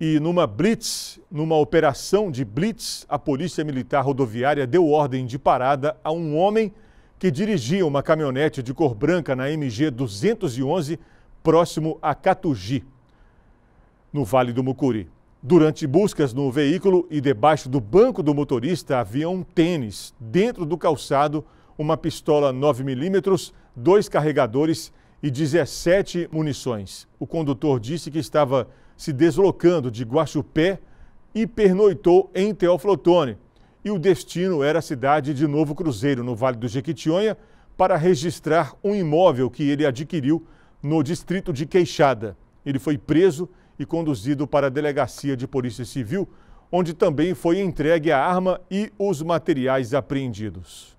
e numa blitz, numa operação de blitz, a Polícia Militar Rodoviária deu ordem de parada a um homem que dirigia uma caminhonete de cor branca na MG 211 próximo a Catugi, no Vale do Mucuri. Durante buscas no veículo e debaixo do banco do motorista havia um tênis, dentro do calçado, uma pistola 9mm, dois carregadores e 17 munições. O condutor disse que estava se deslocando de Guaxupé e pernoitou em Teoflotone. E o destino era a cidade de Novo Cruzeiro, no Vale do Jequitinhonha, para registrar um imóvel que ele adquiriu no distrito de Queixada. Ele foi preso e conduzido para a delegacia de Polícia Civil, onde também foi entregue a arma e os materiais apreendidos.